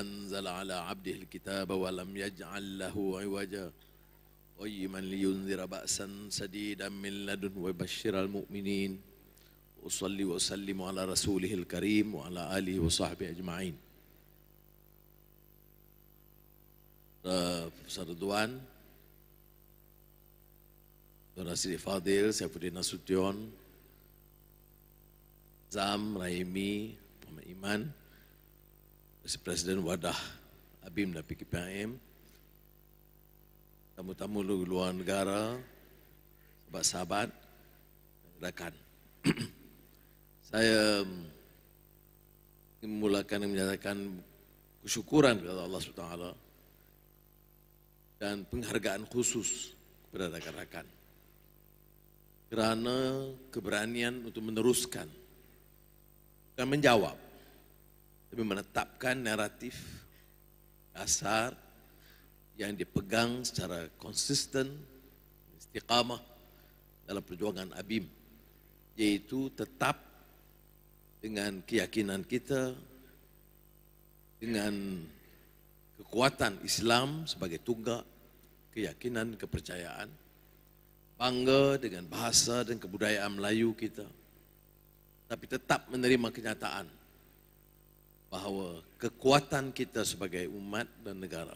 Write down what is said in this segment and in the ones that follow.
أنزل على عبده الكتاب ولم يجعل له عوجا قيما لينذر بأسا سديدا من لدن وبشر المؤمنين أصلي وأسلم على رسوله الكريم وعلى آله وصحبه أجمعين Sarduan Tuan Sri Fadil, Saifuddin Nasution Zam, Raimi, Pemimpin Iman Mr. President Wadah Abim dan PKPIM, tamu-tamu luar negara, sahabat-sahabat, rakan. Saya hmm, memulakan dan menyatakan kesyukuran kepada Allah SWT dan penghargaan khusus kepada rakan-rakan kerana keberanian untuk meneruskan dan menjawab tapi menetapkan naratif dasar yang dipegang secara konsisten istiqamah dalam perjuangan abim yaitu tetap dengan keyakinan kita dengan kekuatan Islam sebagai tunggak keyakinan kepercayaan bangga dengan bahasa dan kebudayaan Melayu kita tapi tetap menerima kenyataan bahawa kekuatan kita sebagai umat dan negara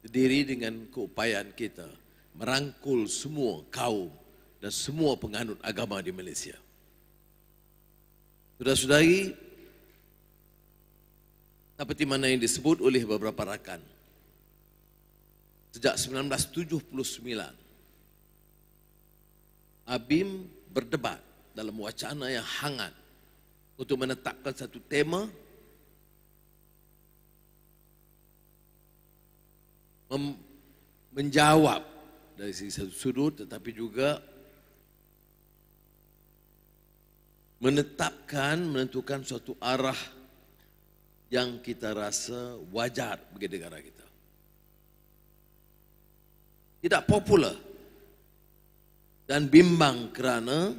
terdiri dengan keupayaan kita merangkul semua kaum dan semua penganut agama di Malaysia. Sudah sudahi, seperti mana yang disebut oleh beberapa rakan, sejak 1979, Abim berdebat dalam wacana yang hangat untuk menetapkan satu tema menjawab dari sisi sudut tetapi juga menetapkan menentukan suatu arah yang kita rasa wajar bagi negara kita. Tidak popular dan bimbang kerana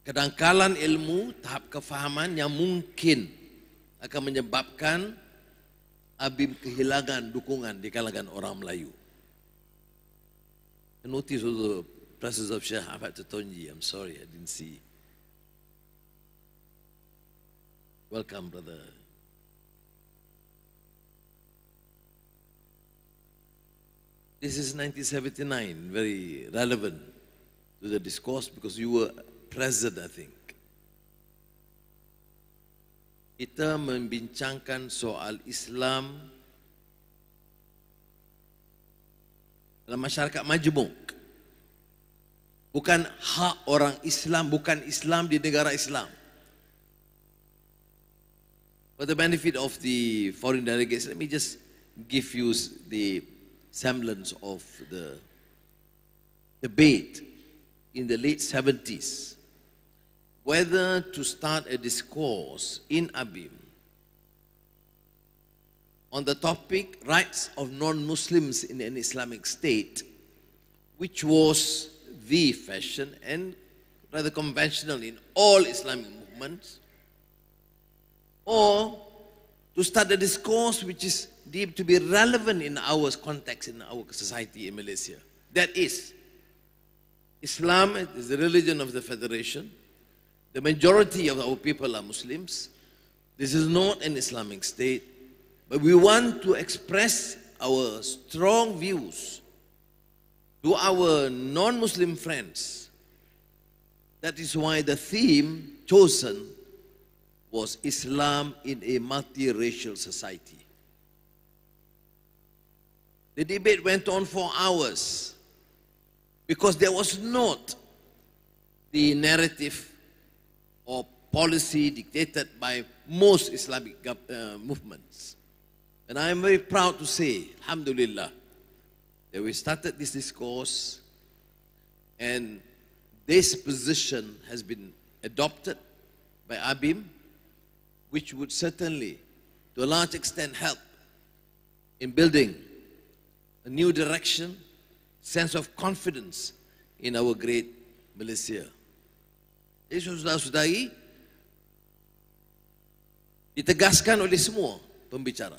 kedangkalan ilmu, tahap kefahaman yang mungkin akan menyebabkan Abim kehilangan dukungan di kalangan orang Melayu. I noticed the presence of Syekh Ahmad Tatonji. I'm sorry, I didn't see. Welcome, brother. This is 1979, very relevant to the discourse because you were present, I think kita membincangkan soal Islam dalam masyarakat majmuk. Bukan hak orang Islam, bukan Islam di negara Islam. For the benefit of the foreign delegates, let me just give you the semblance of the debate in the late 70s. whether to start a discourse in Abim on the topic rights of non-Muslims in an Islamic state, which was the fashion and rather conventional in all Islamic movements, or to start a discourse which is deemed to be relevant in our context, in our society in Malaysia. That is, Islam is the religion of the Federation, the majority of our people are Muslims. This is not an Islamic state, but we want to express our strong views to our non Muslim friends. That is why the theme chosen was Islam in a multiracial society. The debate went on for hours because there was not the narrative policy dictated by most Islamic uh, movements. And I am very proud to say, Alhamdulillah, that we started this discourse and this position has been adopted by ABIM, which would certainly, to a large extent, help in building a new direction, sense of confidence in our great Malaysia. Jadi saudara-saudari, ditegaskan oleh semua pembicara.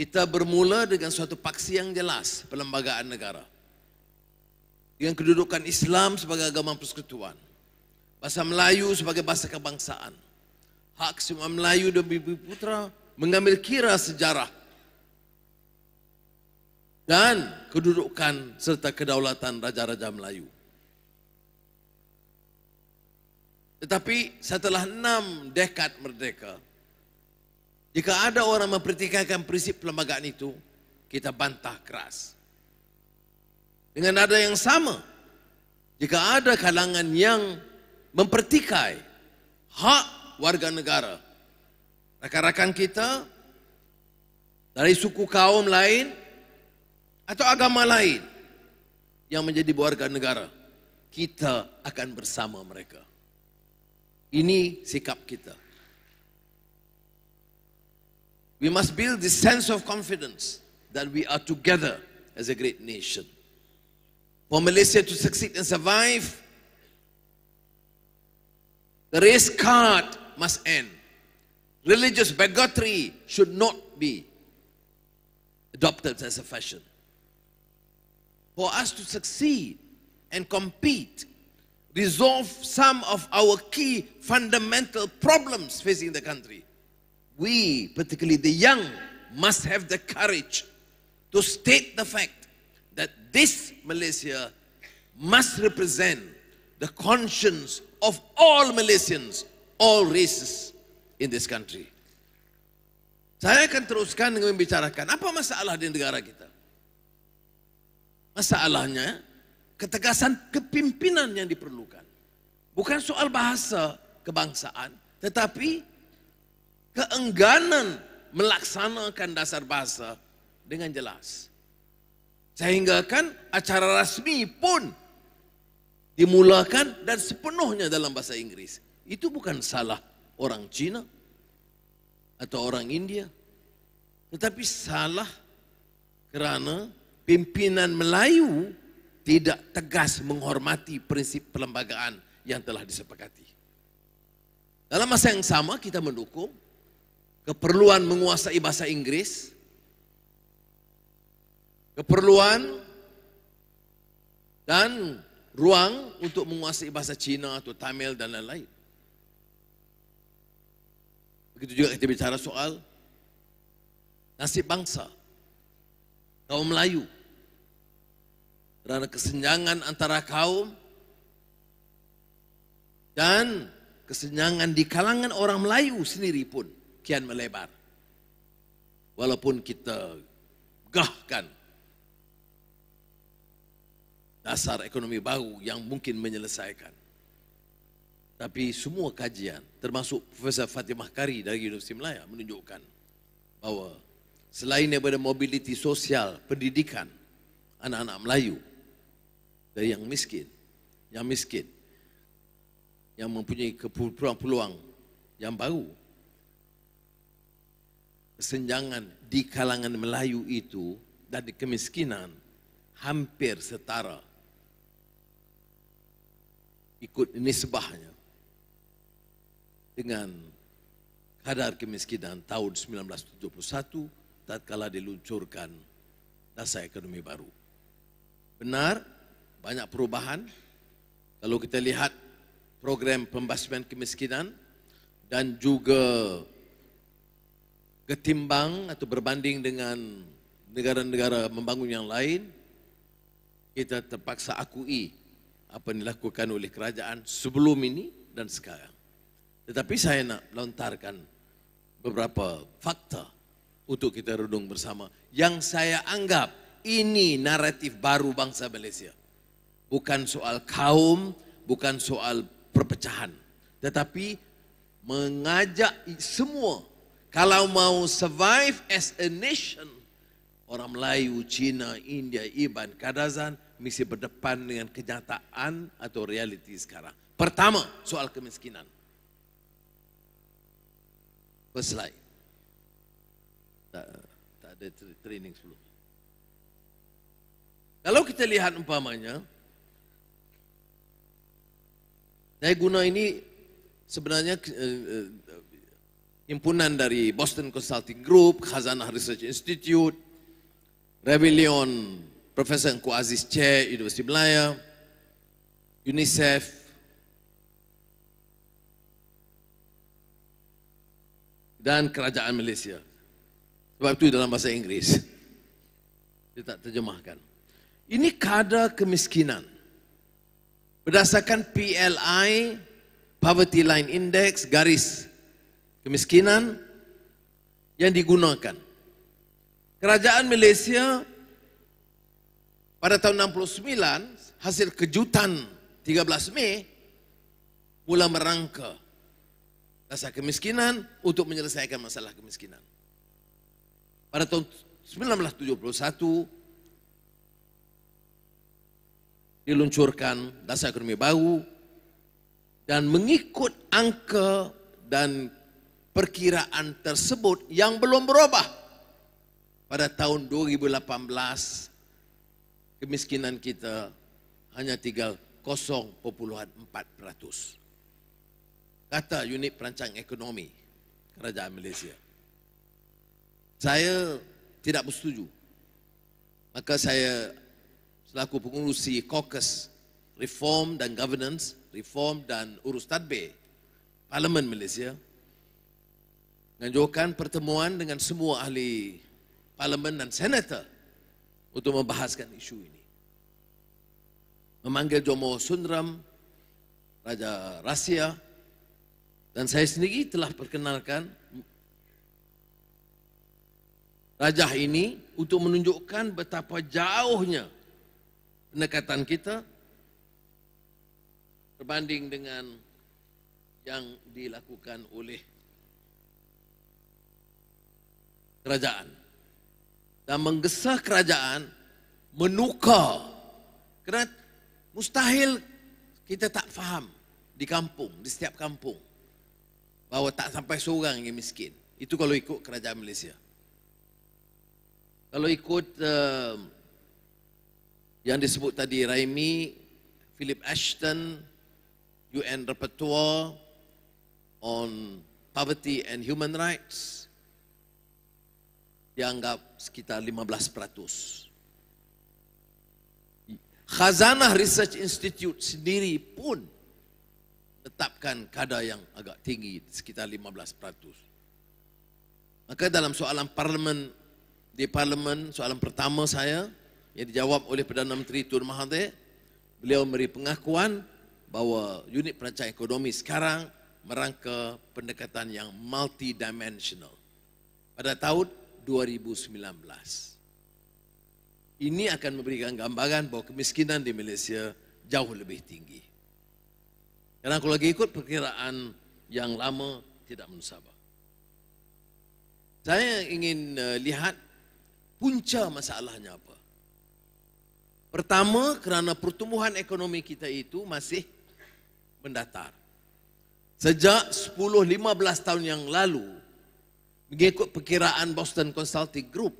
Kita bermula dengan suatu paksi yang jelas perlembagaan negara. Dengan kedudukan Islam sebagai agama persekutuan. Bahasa Melayu sebagai bahasa kebangsaan. Hak semua Melayu dan Bibi Putra mengambil kira sejarah. Dan kedudukan serta kedaulatan Raja-Raja Melayu. Tetapi setelah enam dekad merdeka, jika ada orang mempertikaikan prinsip perlembagaan itu, kita bantah keras. Dengan ada yang sama, jika ada kalangan yang mempertikai hak warga negara, rakan-rakan kita dari suku kaum lain atau agama lain yang menjadi warga negara, kita akan bersama mereka. Ini sikap kita. We must build this sense of confidence that we are together as a great nation. For Malaysia to succeed and survive, the race card must end. Religious bigotry should not be adopted as a fashion. For us to succeed and compete resolve some of our key fundamental problems facing the country. We, particularly the young, must have the courage to state the fact that this Malaysia must represent the conscience of all Malaysians, all races in this country. Saya akan teruskan dengan membicarakan apa masalah di negara kita. Masalahnya ketegasan kepimpinan yang diperlukan. Bukan soal bahasa kebangsaan, tetapi keengganan melaksanakan dasar bahasa dengan jelas. Sehingga kan acara rasmi pun dimulakan dan sepenuhnya dalam bahasa Inggris. Itu bukan salah orang Cina atau orang India. Tetapi salah kerana pimpinan Melayu tidak tegas menghormati prinsip perlembagaan yang telah disepakati. Dalam masa yang sama kita mendukung keperluan menguasai bahasa Inggris, keperluan dan ruang untuk menguasai bahasa Cina atau Tamil dan lain-lain. Begitu juga kita bicara soal nasib bangsa, kaum Melayu, karena kesenjangan antara kaum dan kesenjangan di kalangan orang Melayu sendiri pun kian melebar. Walaupun kita gahkan dasar ekonomi baru yang mungkin menyelesaikan. Tapi semua kajian termasuk Profesor Fatimah Kari dari Universiti Melayu menunjukkan bahawa selain daripada mobiliti sosial, pendidikan anak-anak Melayu dari yang miskin yang miskin yang mempunyai peluang-peluang yang baru kesenjangan di kalangan Melayu itu dan di kemiskinan hampir setara ikut ini sebahnya dengan kadar kemiskinan tahun 1971 tatkala diluncurkan dasar ekonomi baru. Benar, banyak perubahan. Kalau kita lihat program pembasmian kemiskinan dan juga ketimbang atau berbanding dengan negara-negara membangun yang lain, kita terpaksa akui apa yang dilakukan oleh kerajaan sebelum ini dan sekarang. Tetapi saya nak lontarkan beberapa fakta untuk kita renung bersama yang saya anggap ini naratif baru bangsa Malaysia bukan soal kaum, bukan soal perpecahan, tetapi mengajak semua kalau mau survive as a nation orang Melayu, Cina, India, Iban, Kadazan mesti berdepan dengan kenyataan atau realiti sekarang. Pertama, soal kemiskinan. First slide. Tak, tak ada training sebelum. Kalau kita lihat umpamanya, Daya guna ini sebenarnya eh, eh, impunan dari Boston Consulting Group, Khazanah Research Institute, Rebellion, Profesor Engku Aziz Che, Universiti Melaya, UNICEF, dan Kerajaan Malaysia. Sebab itu dalam bahasa Inggeris. Kita tak terjemahkan. Ini kadar kemiskinan berdasarkan PLI Poverty Line Index garis kemiskinan yang digunakan. Kerajaan Malaysia pada tahun 69 hasil kejutan 13 Mei mula merangka rasa kemiskinan untuk menyelesaikan masalah kemiskinan. Pada tahun 1971 diluncurkan dasar ekonomi baru dan mengikut angka dan perkiraan tersebut yang belum berubah pada tahun 2018 kemiskinan kita hanya tinggal 0.4% kata unit perancang ekonomi kerajaan Malaysia saya tidak bersetuju maka saya selaku pengurusi caucus reform dan governance, reform dan urus tadbir Parlimen Malaysia menganjurkan pertemuan dengan semua ahli parlemen dan senator untuk membahaskan isu ini. Memanggil Jomo Sundram, Raja Rusia dan saya sendiri telah perkenalkan Raja ini untuk menunjukkan betapa jauhnya pendekatan kita berbanding dengan yang dilakukan oleh kerajaan dan menggesah kerajaan menukar kerana mustahil kita tak faham di kampung, di setiap kampung bahawa tak sampai seorang yang miskin itu kalau ikut kerajaan Malaysia kalau ikut uh, yang disebut tadi Raimi, Philip Ashton, UN Rapporteur on Poverty and Human Rights dianggap sekitar 15%. Khazanah Research Institute sendiri pun tetapkan kadar yang agak tinggi sekitar 15%. Maka dalam soalan parlimen di parlimen soalan pertama saya yang dijawab oleh Perdana Menteri Tun Mahathir beliau memberi pengakuan bahawa unit perancang ekonomi sekarang merangka pendekatan yang multidimensional pada tahun 2019 ini akan memberikan gambaran bahawa kemiskinan di Malaysia jauh lebih tinggi kerana aku lagi ikut perkiraan yang lama tidak mensabar saya ingin eh, lihat punca masalahnya apa Pertama kerana pertumbuhan ekonomi kita itu masih mendatar. Sejak 10-15 tahun yang lalu, mengikut perkiraan Boston Consulting Group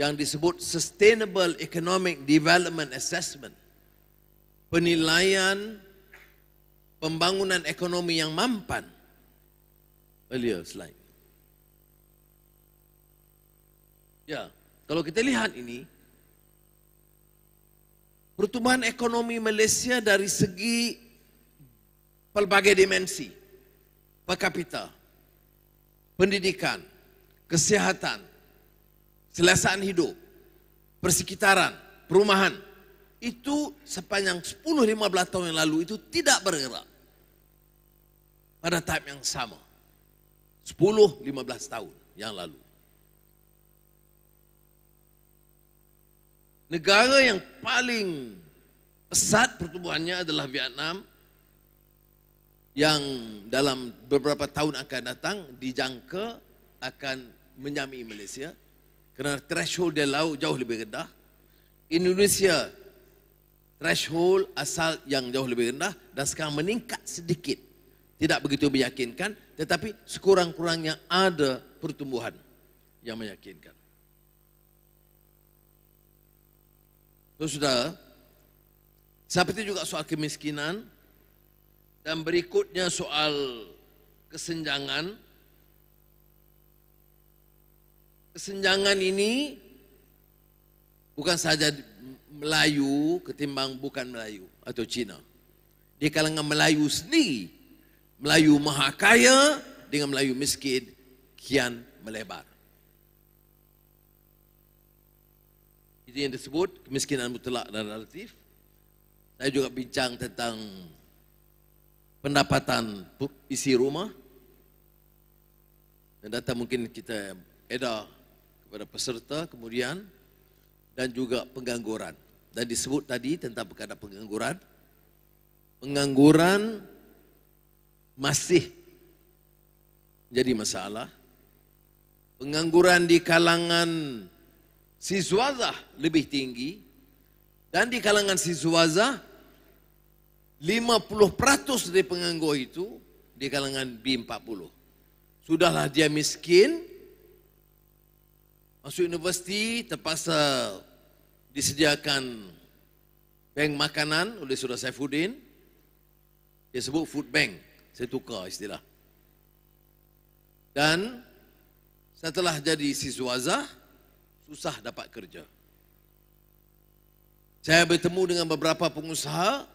yang disebut Sustainable Economic Development Assessment, penilaian pembangunan ekonomi yang mampan. Earlier slide. Ya, kalau kita lihat ini, pertumbuhan ekonomi Malaysia dari segi pelbagai dimensi per kapita pendidikan kesihatan selesaan hidup persekitaran perumahan itu sepanjang 10 15 tahun yang lalu itu tidak bergerak pada tahap yang sama 10 15 tahun yang lalu Negara yang paling pesat pertumbuhannya adalah Vietnam yang dalam beberapa tahun akan datang dijangka akan menyamai Malaysia kerana threshold dia laut jauh lebih rendah. Indonesia threshold asal yang jauh lebih rendah dan sekarang meningkat sedikit. Tidak begitu meyakinkan tetapi sekurang-kurangnya ada pertumbuhan yang meyakinkan. Saudara, seperti juga soal kemiskinan dan berikutnya soal kesenjangan. Kesenjangan ini bukan saja Melayu ketimbang bukan Melayu atau Cina. Di kalangan Melayu sendiri, Melayu maha kaya dengan Melayu miskin kian melebar. itu yang disebut kemiskinan mutlak dan relatif. Saya juga bincang tentang pendapatan isi rumah. Dan data mungkin kita edar kepada peserta kemudian dan juga pengangguran. Dan disebut tadi tentang perkara pengangguran. Pengangguran masih jadi masalah. Pengangguran di kalangan si Zuazah lebih tinggi dan di kalangan si Zuazah 50% dari penganggur itu di kalangan B40. Sudahlah dia miskin masuk universiti terpaksa disediakan bank makanan oleh Saudara Saifuddin dia sebut food bank saya tukar istilah dan setelah jadi si Zuazah susah dapat kerja. Saya bertemu dengan beberapa pengusaha,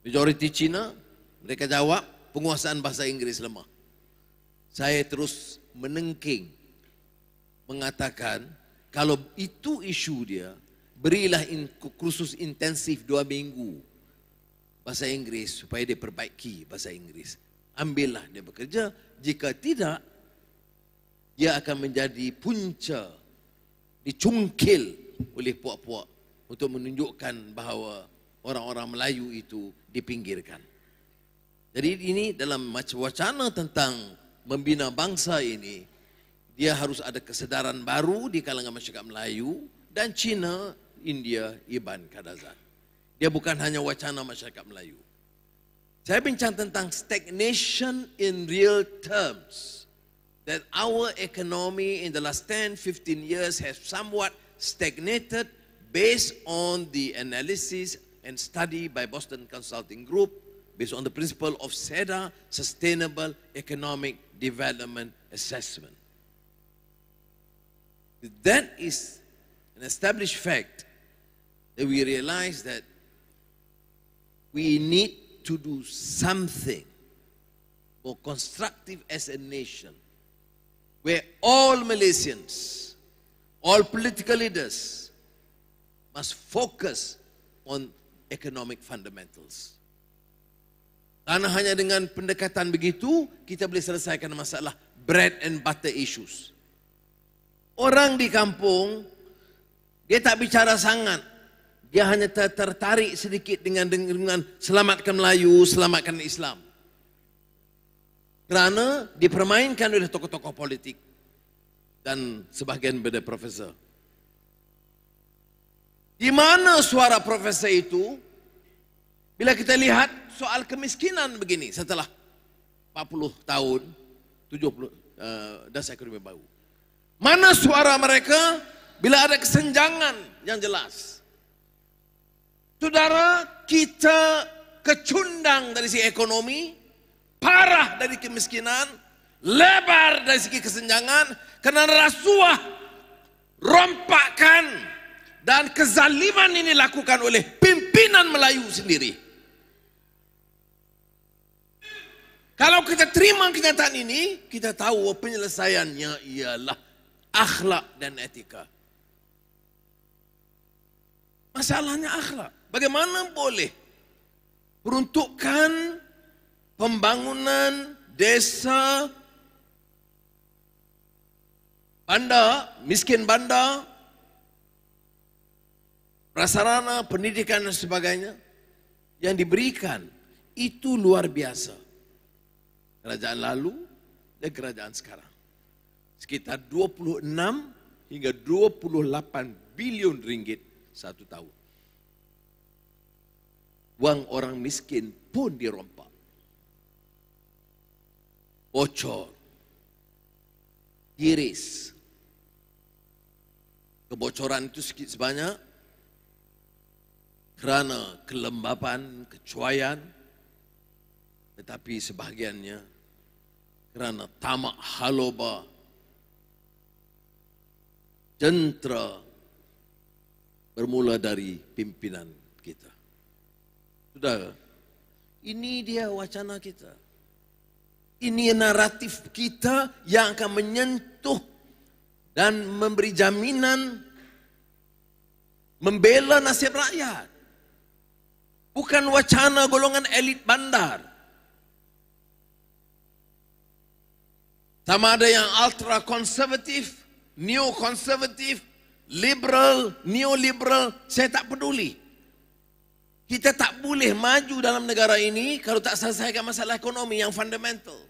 majoriti Cina, mereka jawab penguasaan bahasa Inggeris lemah. Saya terus menengking mengatakan kalau itu isu dia, berilah in, kursus intensif dua minggu bahasa Inggeris supaya dia perbaiki bahasa Inggeris. Ambillah dia bekerja, jika tidak, dia akan menjadi puncak dicungkil oleh puak-puak untuk menunjukkan bahawa orang-orang Melayu itu dipinggirkan. Jadi ini dalam macam wacana tentang membina bangsa ini, dia harus ada kesedaran baru di kalangan masyarakat Melayu dan Cina, India, Iban, Kadazan. Dia bukan hanya wacana masyarakat Melayu. Saya bincang tentang stagnation in real terms. that our economy in the last 10, 15 years has somewhat stagnated based on the analysis and study by Boston Consulting Group based on the principle of SEDA, Sustainable Economic Development Assessment. That is an established fact that we realize that we need to do something more constructive as a nation where all Malaysians, all political leaders must focus on economic fundamentals. Karena hanya dengan pendekatan begitu, kita boleh selesaikan masalah bread and butter issues. Orang di kampung, dia tak bicara sangat. Dia hanya tertarik sedikit dengan, dengan selamatkan Melayu, selamatkan Islam kerana dipermainkan oleh tokoh-tokoh politik dan sebahagian beda profesor. Di mana suara profesor itu? Bila kita lihat soal kemiskinan begini setelah 40 tahun, 70 uh, dasar kerumah baru. Mana suara mereka bila ada kesenjangan yang jelas? Saudara, kita kecundang dari si ekonomi, parah dari kemiskinan, lebar dari segi kesenjangan, karena rasuah, rompakan, dan kezaliman ini lakukan oleh pimpinan Melayu sendiri. Kalau kita terima kenyataan ini, kita tahu oh, penyelesaiannya ialah akhlak dan etika. Masalahnya akhlak. Bagaimana boleh peruntukan pembangunan desa bandar, miskin bandar, prasarana, pendidikan dan sebagainya yang diberikan itu luar biasa. Kerajaan lalu dan kerajaan sekarang. Sekitar 26 hingga 28 bilion ringgit satu tahun. Wang orang miskin pun dirompak bocor, tiris. Kebocoran itu sikit sebanyak kerana kelembapan, kecuaian. Tetapi sebahagiannya kerana tamak haloba, jentera bermula dari pimpinan kita. Sudah, ini dia wacana kita ini naratif kita yang akan menyentuh dan memberi jaminan membela nasib rakyat. Bukan wacana golongan elit bandar. Sama ada yang ultra konservatif, neo konservatif, liberal, neoliberal, saya tak peduli. Kita tak boleh maju dalam negara ini kalau tak selesaikan masalah ekonomi yang fundamental.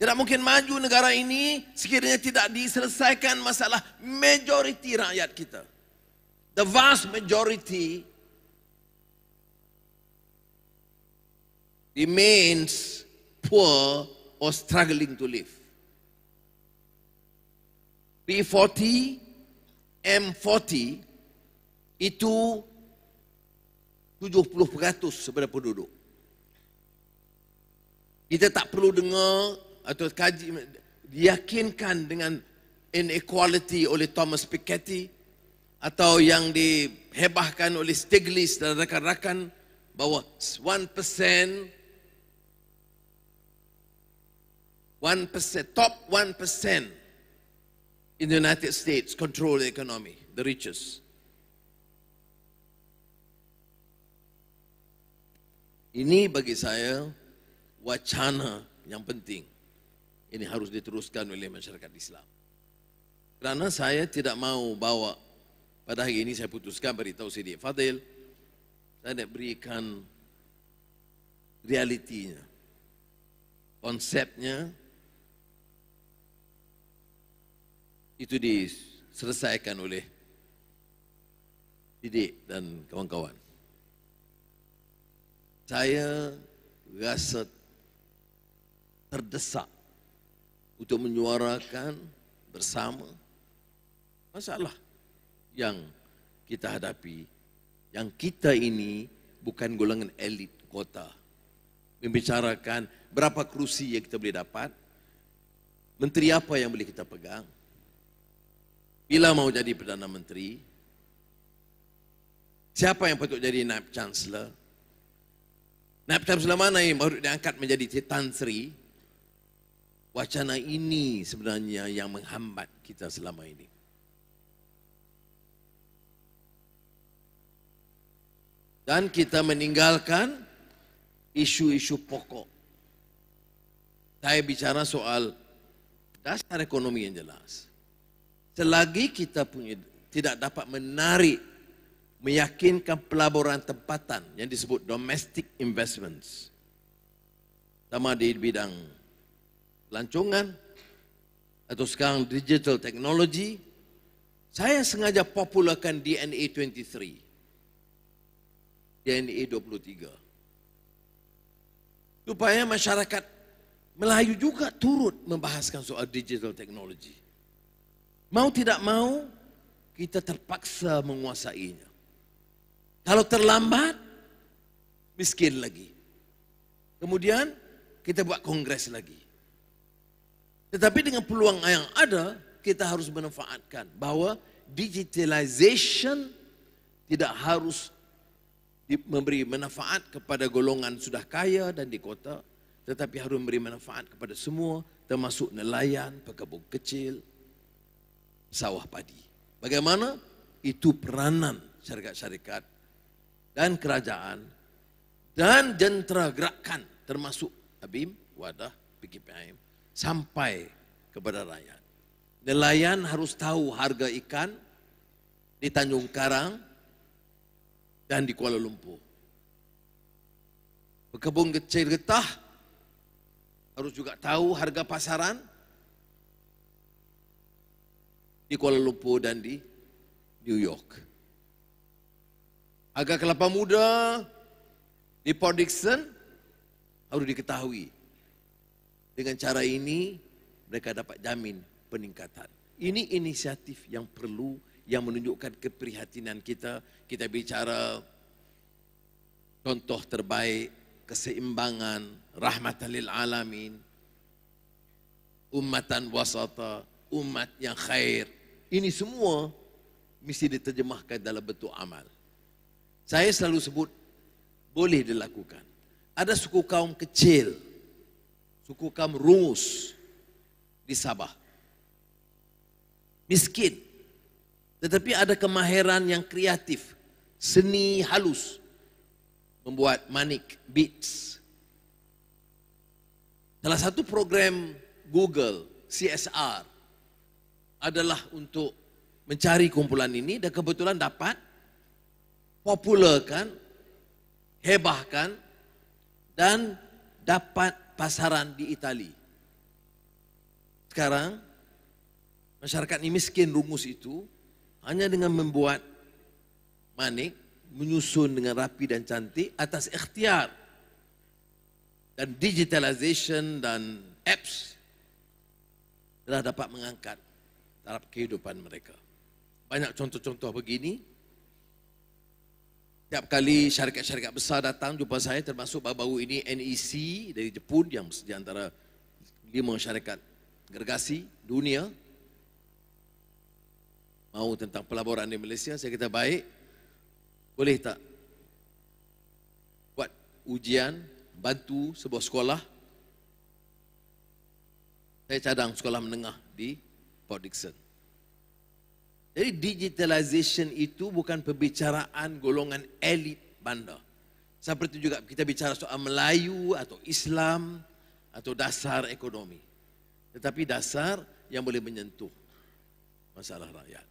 Tidak mungkin maju negara ini sekiranya tidak diselesaikan masalah majoriti rakyat kita. The vast majority remains poor or struggling to live. P40, M40 itu 70% sebenarnya penduduk. Kita tak perlu dengar atau kaji diyakinkan dengan inequality oleh Thomas Piketty atau yang dihebahkan oleh Stiglitz dan rakan-rakan bahawa 1% 1% top 1% in the United States control the economy the richest Ini bagi saya wacana yang penting. Ini harus diteruskan oleh masyarakat Islam. Kerana saya tidak mahu bawa pada hari ini saya putuskan beritahu Sidi Fadil saya nak berikan realitinya konsepnya itu diselesaikan oleh Didik dan kawan-kawan saya rasa terdesak untuk menyuarakan bersama masalah yang kita hadapi yang kita ini bukan golongan elit kota membicarakan berapa kerusi yang kita boleh dapat menteri apa yang boleh kita pegang bila mau jadi perdana menteri siapa yang patut jadi naib chancellor Nabi Sulaiman yang baru diangkat menjadi Tan Sri wacana ini sebenarnya yang menghambat kita selama ini. Dan kita meninggalkan isu-isu pokok. Saya bicara soal dasar ekonomi yang jelas. Selagi kita punya tidak dapat menarik meyakinkan pelaburan tempatan yang disebut domestic investments. Sama di bidang pelancongan atau sekarang digital technology, saya sengaja popularkan DNA 23, DNA 23. Supaya masyarakat Melayu juga turut membahaskan soal digital technology. Mau tidak mau, kita terpaksa menguasainya. Kalau terlambat, miskin lagi. Kemudian kita buat kongres lagi. Tetapi dengan peluang yang ada, kita harus manfaatkan bahawa digitalization tidak harus memberi manfaat kepada golongan sudah kaya dan di kota, tetapi harus memberi manfaat kepada semua termasuk nelayan, pekebun kecil, sawah padi. Bagaimana? Itu peranan syarikat-syarikat dan kerajaan dan jentera gerakan termasuk Abim, Wadah, PKPM sampai kepada rakyat. Nelayan harus tahu harga ikan di Tanjung Karang dan di Kuala Lumpur. Pekebun kecil getah harus juga tahu harga pasaran di Kuala Lumpur dan di New York agar kelapa muda di Port Dixon harus diketahui. Dengan cara ini mereka dapat jamin peningkatan. Ini inisiatif yang perlu yang menunjukkan keprihatinan kita. Kita bicara contoh terbaik keseimbangan rahmatan lil alamin ummatan wasata umat yang khair ini semua mesti diterjemahkan dalam bentuk amal saya selalu sebut boleh dilakukan. Ada suku kaum kecil, suku kaum rumus di Sabah. Miskin. Tetapi ada kemahiran yang kreatif, seni halus membuat manik beats. Salah satu program Google CSR adalah untuk mencari kumpulan ini dan kebetulan dapat popularkan, hebahkan dan dapat pasaran di Itali. Sekarang masyarakat ini miskin rumus itu hanya dengan membuat manik menyusun dengan rapi dan cantik atas ikhtiar dan digitalization dan apps telah dapat mengangkat taraf kehidupan mereka. Banyak contoh-contoh begini Setiap kali syarikat-syarikat besar datang jumpa saya termasuk baru-baru ini NEC dari Jepun yang di antara lima syarikat gergasi dunia mau tentang pelaburan di Malaysia saya kata baik boleh tak buat ujian bantu sebuah sekolah saya cadang sekolah menengah di Port Dickson jadi digitalization itu bukan pembicaraan golongan elit bandar. Seperti juga kita bicara soal Melayu atau Islam atau dasar ekonomi. Tetapi dasar yang boleh menyentuh masalah rakyat.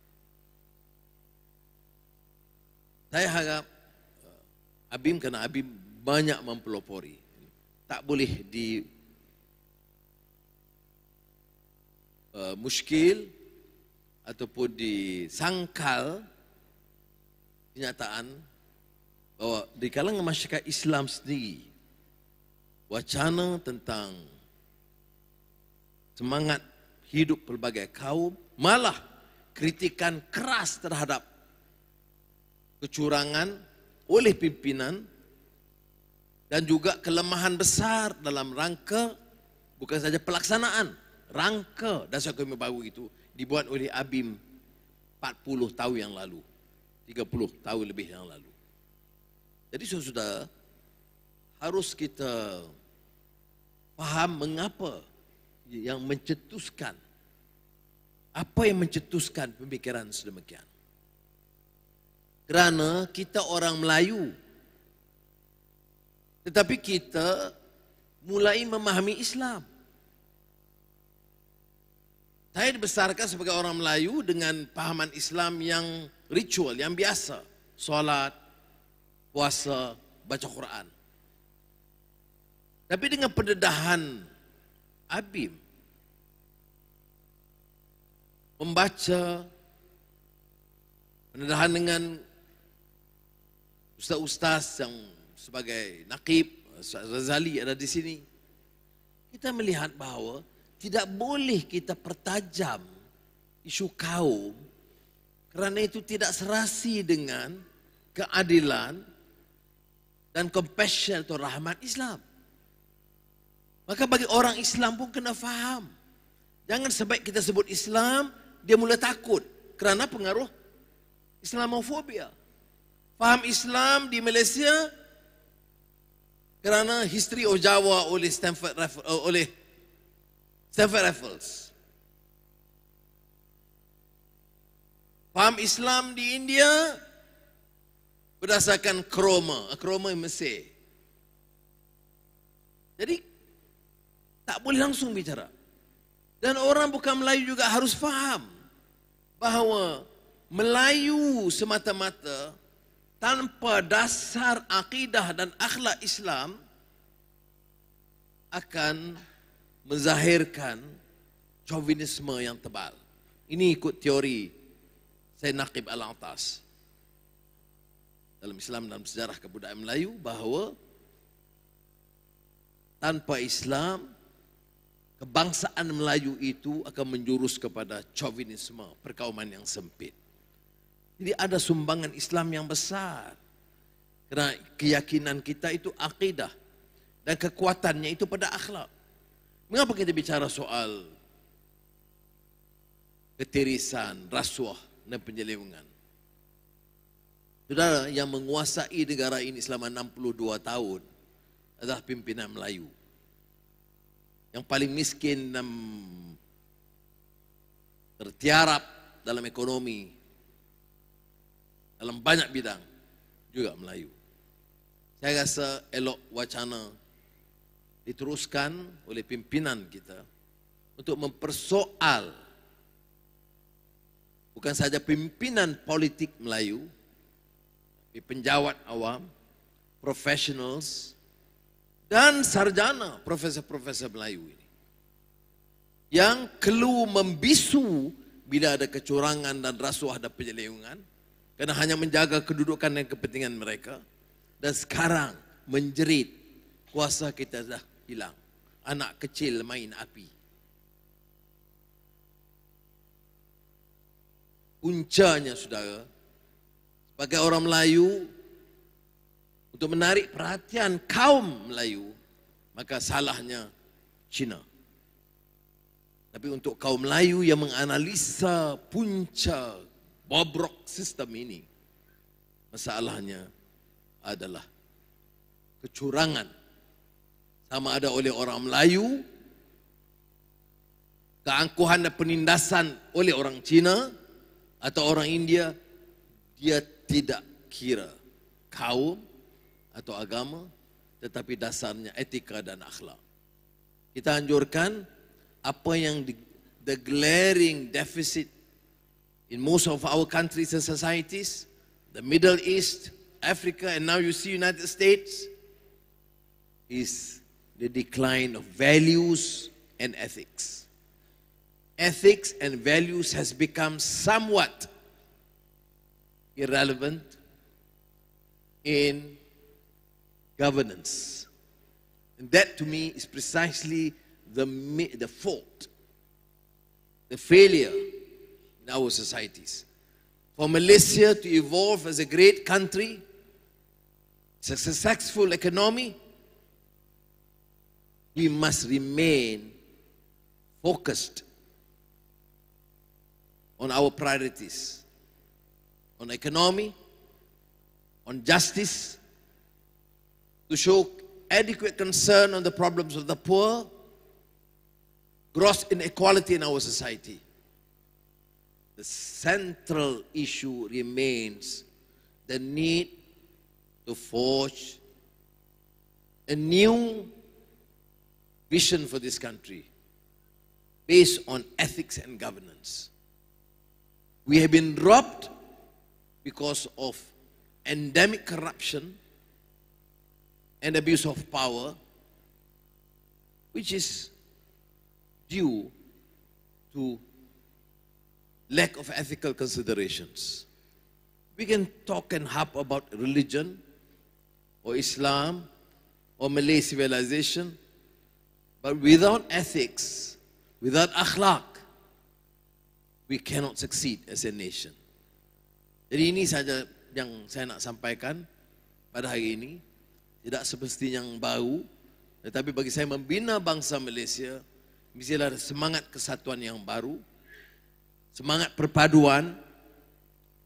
Saya harap eh, Abim kerana Abim banyak mempelopori. Tak boleh di uh, muskil, ataupun disangkal kenyataan bahawa di kalangan masyarakat Islam sendiri wacana tentang semangat hidup pelbagai kaum malah kritikan keras terhadap kecurangan oleh pimpinan dan juga kelemahan besar dalam rangka bukan saja pelaksanaan rangka dasar kami baru itu dibuat oleh Abim 40 tahun yang lalu 30 tahun lebih yang lalu jadi sudah harus kita faham mengapa yang mencetuskan apa yang mencetuskan pemikiran sedemikian kerana kita orang Melayu tetapi kita mulai memahami Islam saya dibesarkan sebagai orang Melayu dengan pahaman Islam yang ritual, yang biasa. solat, puasa, baca Quran. Tapi dengan pendedahan Abim, pembaca, pendedahan dengan ustaz-ustaz yang sebagai nakib, Ustaz Razali ada di sini, kita melihat bahawa tidak boleh kita pertajam isu kaum kerana itu tidak serasi dengan keadilan dan compassion atau rahmat Islam. Maka bagi orang Islam pun kena faham. Jangan sebaik kita sebut Islam, dia mula takut kerana pengaruh Islamofobia. Faham Islam di Malaysia kerana history of Jawa oleh Stanford eh, oleh Raffles, Faham Islam di India berdasarkan kroma, ah, kroma yang Mesir. Jadi tak boleh langsung bicara. Dan orang bukan Melayu juga harus faham bahawa Melayu semata-mata tanpa dasar akidah dan akhlak Islam akan menzahirkan chauvinisme yang tebal. Ini ikut teori saya Naqib Al-Atas dalam Islam dan sejarah kebudayaan Melayu bahawa tanpa Islam kebangsaan Melayu itu akan menjurus kepada chauvinisme, perkauman yang sempit. Jadi ada sumbangan Islam yang besar. Kerana keyakinan kita itu akidah dan kekuatannya itu pada akhlak. Mengapa kita bicara soal ketirisan, rasuah dan penyelewengan? Saudara yang menguasai negara ini selama 62 tahun adalah pimpinan Melayu. Yang paling miskin dan tertiarap dalam ekonomi, dalam banyak bidang juga Melayu. Saya rasa elok wacana diteruskan oleh pimpinan kita untuk mempersoal bukan saja pimpinan politik Melayu, penjawat awam, professionals, dan sarjana profesor-profesor Melayu ini. Yang kelu membisu bila ada kecurangan dan rasuah dan penyelewengan, kerana hanya menjaga kedudukan dan kepentingan mereka, dan sekarang menjerit kuasa kita dah hilang. Anak kecil main api. Puncanya saudara, sebagai orang Melayu, untuk menarik perhatian kaum Melayu, maka salahnya Cina. Tapi untuk kaum Melayu yang menganalisa punca bobrok sistem ini, masalahnya adalah kecurangan sama ada oleh orang Melayu, keangkuhan dan penindasan oleh orang Cina atau orang India, dia tidak kira kaum atau agama, tetapi dasarnya etika dan akhlak. Kita anjurkan apa yang di, the glaring deficit in most of our countries and societies, the Middle East, Africa, and now you see United States, is the decline of values and ethics. Ethics and values has become somewhat irrelevant in governance. And that to me is precisely the, the fault, the failure in our societies. For Malaysia to evolve as a great country, it's a successful economy, we must remain focused on our priorities on economy, on justice, to show adequate concern on the problems of the poor, gross inequality in our society. The central issue remains the need to forge a new vision for this country based on ethics and governance. We have been robbed because of endemic corruption and abuse of power, which is due to lack of ethical considerations. We can talk and harp about religion or Islam or Malay civilization But without ethics, without akhlak, we cannot succeed as a nation. Jadi ini saja yang saya nak sampaikan pada hari ini. Tidak seperti yang baru, tetapi bagi saya membina bangsa Malaysia, mesti ada semangat kesatuan yang baru, semangat perpaduan,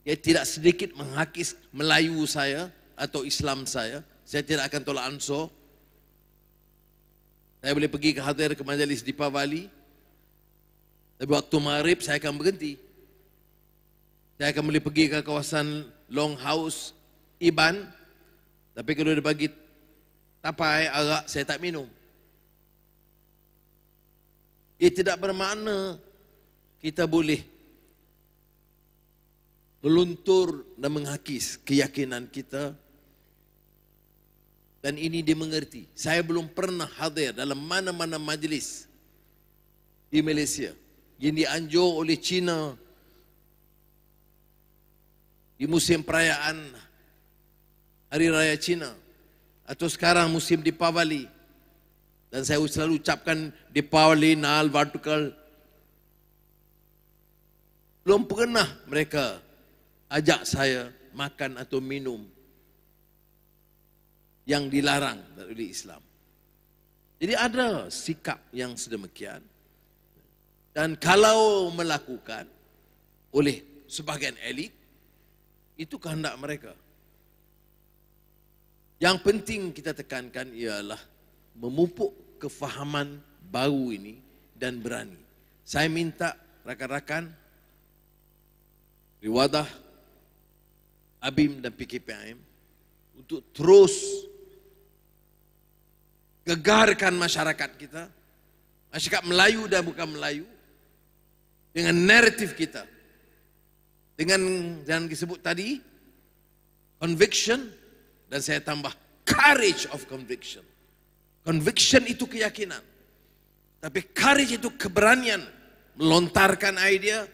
ia tidak sedikit menghakis Melayu saya atau Islam saya. Saya tidak akan tolak ansur. Saya boleh pergi ke hadir ke majlis di Pavali. Tapi waktu maghrib saya akan berhenti. Saya akan boleh pergi ke kawasan Long House Iban. Tapi kalau dia bagi tapai arak saya tak minum. Ia tidak bermakna kita boleh meluntur dan menghakis keyakinan kita dan ini dia mengerti. Saya belum pernah hadir dalam mana-mana majlis di Malaysia. Yang dianjur oleh China di musim perayaan Hari Raya China atau sekarang musim di Deepavali dan saya selalu ucapkan di Deepavali Nal Vartukal belum pernah mereka ajak saya makan atau minum yang dilarang dari Islam. Jadi ada sikap yang sedemikian. Dan kalau melakukan oleh sebahagian elit, itu kehendak mereka. Yang penting kita tekankan ialah memupuk kefahaman baru ini dan berani. Saya minta rakan-rakan Riwadah, Abim dan PKPM untuk terus gegarkan masyarakat kita. Masyarakat Melayu dan bukan Melayu. Dengan naratif kita. Dengan yang disebut tadi, conviction. Dan saya tambah, courage of conviction. Conviction itu keyakinan. Tapi courage itu keberanian. Melontarkan idea,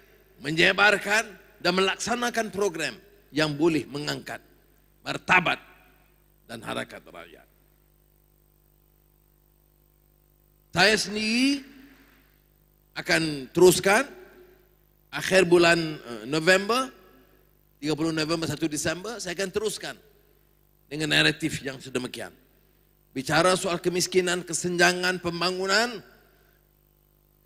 menyebarkan, dan melaksanakan program yang boleh mengangkat martabat dan harakat rakyat. saya sendiri akan teruskan akhir bulan eh, November 30 November 1 Disember saya akan teruskan dengan naratif yang sedemikian bicara soal kemiskinan kesenjangan pembangunan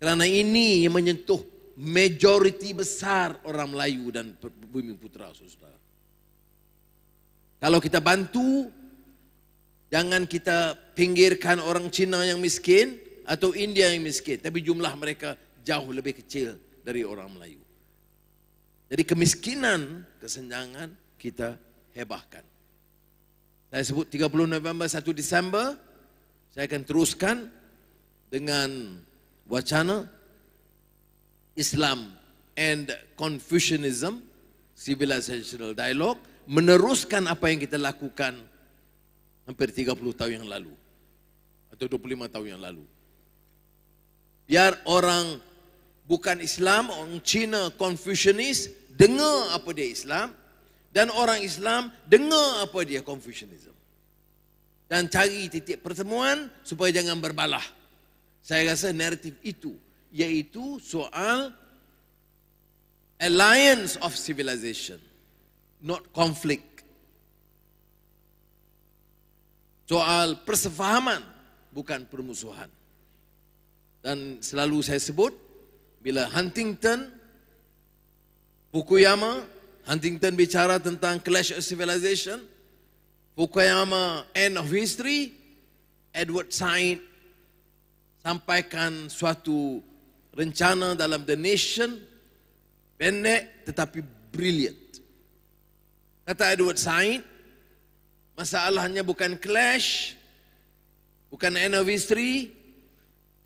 kerana ini yang menyentuh majoriti besar orang Melayu dan bumi Putera saudara kalau kita bantu jangan kita pinggirkan orang Cina yang miskin atau India yang miskin tapi jumlah mereka jauh lebih kecil dari orang Melayu. Jadi kemiskinan, kesenjangan kita hebahkan. Saya sebut 30 November 1 Disember saya akan teruskan dengan wacana Islam and Confucianism Civilizational Dialogue meneruskan apa yang kita lakukan hampir 30 tahun yang lalu atau 25 tahun yang lalu biar orang bukan Islam, orang Cina Confucianis dengar apa dia Islam dan orang Islam dengar apa dia Confucianism. Dan cari titik pertemuan supaya jangan berbalah. Saya rasa naratif itu iaitu soal alliance of civilization not conflict soal persefahaman bukan permusuhan dan selalu saya sebut bila Huntington Fukuyama Huntington bicara tentang clash of civilization Fukuyama end of history Edward Said sampaikan suatu rencana dalam The Nation pendek tetapi brilliant kata Edward Said masalahnya bukan clash bukan end of history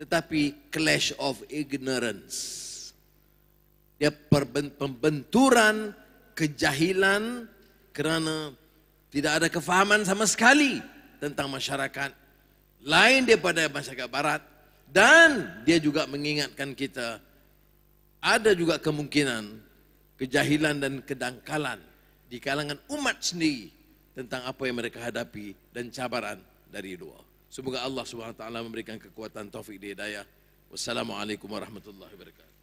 tetapi clash of ignorance. Dia pembenturan kejahilan kerana tidak ada kefahaman sama sekali tentang masyarakat lain daripada masyarakat barat dan dia juga mengingatkan kita ada juga kemungkinan kejahilan dan kedangkalan di kalangan umat sendiri tentang apa yang mereka hadapi dan cabaran dari luar. Semoga Allah Subhanahu wa taala memberikan kekuatan taufik dan hidayah. Wassalamualaikum warahmatullahi wabarakatuh.